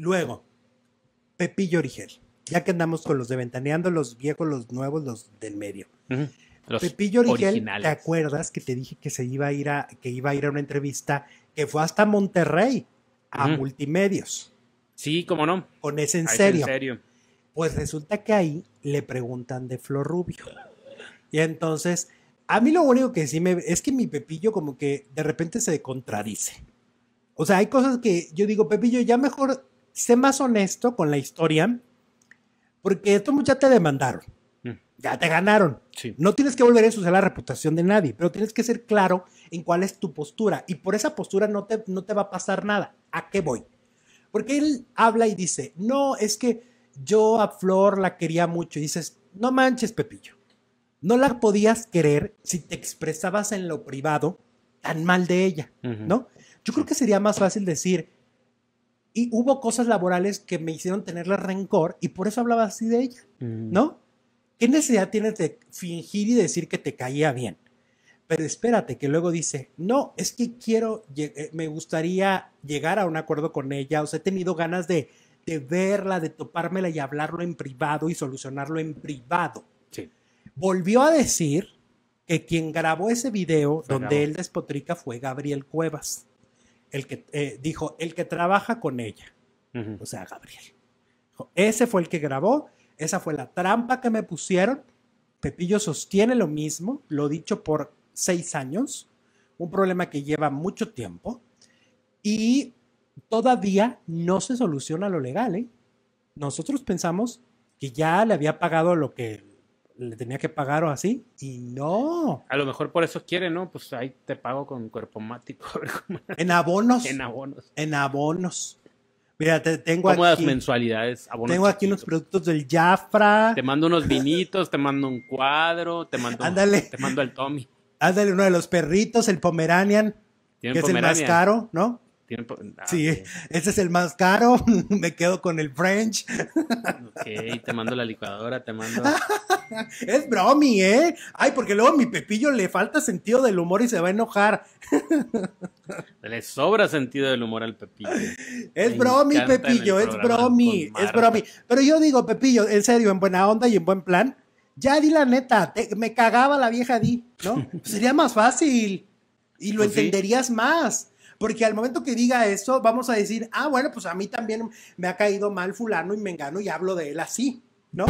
Luego, Pepillo Origel. Ya que andamos con los de Ventaneando, los viejos, los nuevos, los del medio. los Pepillo Origel, ¿te acuerdas que te dije que se iba a ir a, que iba a ir a una entrevista que fue hasta Monterrey, a multimedios? Sí, cómo no. Con ese en ah, serio. en serio. Pues resulta que ahí le preguntan de Flor Rubio. Y entonces, a mí lo único que sí me es que mi Pepillo como que de repente se contradice. O sea, hay cosas que yo digo, Pepillo, ya mejor sé más honesto con la historia, porque estos ya te demandaron, mm. ya te ganaron. No tienes que volver a ensuciar la reputación de nadie, pero tienes que ser claro en cuál es tu postura. Y por esa postura no te, no te va a pasar nada. ¿A qué voy? Porque él habla y dice, no, es que yo a Flor la quería mucho. Y dices, no manches, Pepillo. No la podías querer si te expresabas en lo privado tan mal de ella, ¿no? Yo creo que sería más fácil decir, y hubo cosas laborales que me hicieron tenerle rencor y por eso hablaba así de ella, mm. ¿no? ¿Qué necesidad tienes de fingir y decir que te caía bien? Pero espérate, que luego dice, no, es que quiero, eh, me gustaría llegar a un acuerdo con ella, o sea, he tenido ganas de, de verla, de topármela y hablarlo en privado y solucionarlo en privado. Volvió a decir que quien grabó ese video donde él despotrica fue Gabriel Cuevas el que eh, dijo, el que trabaja con ella, o sea, Gabriel. ese fue el que grabó, esa fue la trampa que me pusieron. Pepillo sostiene lo mismo, lo dicho por seis años, un problema que lleva mucho tiempo y todavía no se soluciona lo legal. ¿eh? Nosotros pensamos que ya le había pagado lo que le tenía que pagar o así, y no. A lo mejor por eso quiere, ¿no? Pues ahí te pago con cuerpo mático. En abonos. en abonos. En abonos. Mira, te tengo ¿Cómo aquí. mensualidades. tengo aquí unos productos del Jafra. Te mando unos vinitos, te mando un cuadro, te mando, Ándale. te mando al Tommy. Ándale, uno de los perritos, el Pomeranian, que es el más caro, ¿no? Ah, sí, ese es el más caro. Me quedo con el French. Ok, te mando la licuadora, te mando. es bromi, ¿eh? Ay, porque luego a mi Pepillo le falta sentido del humor y se va a enojar. le sobra sentido del humor al Pepillo. Es bromi, Pepillo, es bromi, es bromi. Pero yo digo, Pepillo, en serio, en buena onda y en buen plan. Ya di la neta, me cagaba la vieja Di, ¿no? Sería más fácil. Y lo pues entenderías más. Porque al momento que diga eso, vamos a decir, ah, bueno, pues a mí también me ha caído mal fulano y me engano y hablo de él así, ¿no?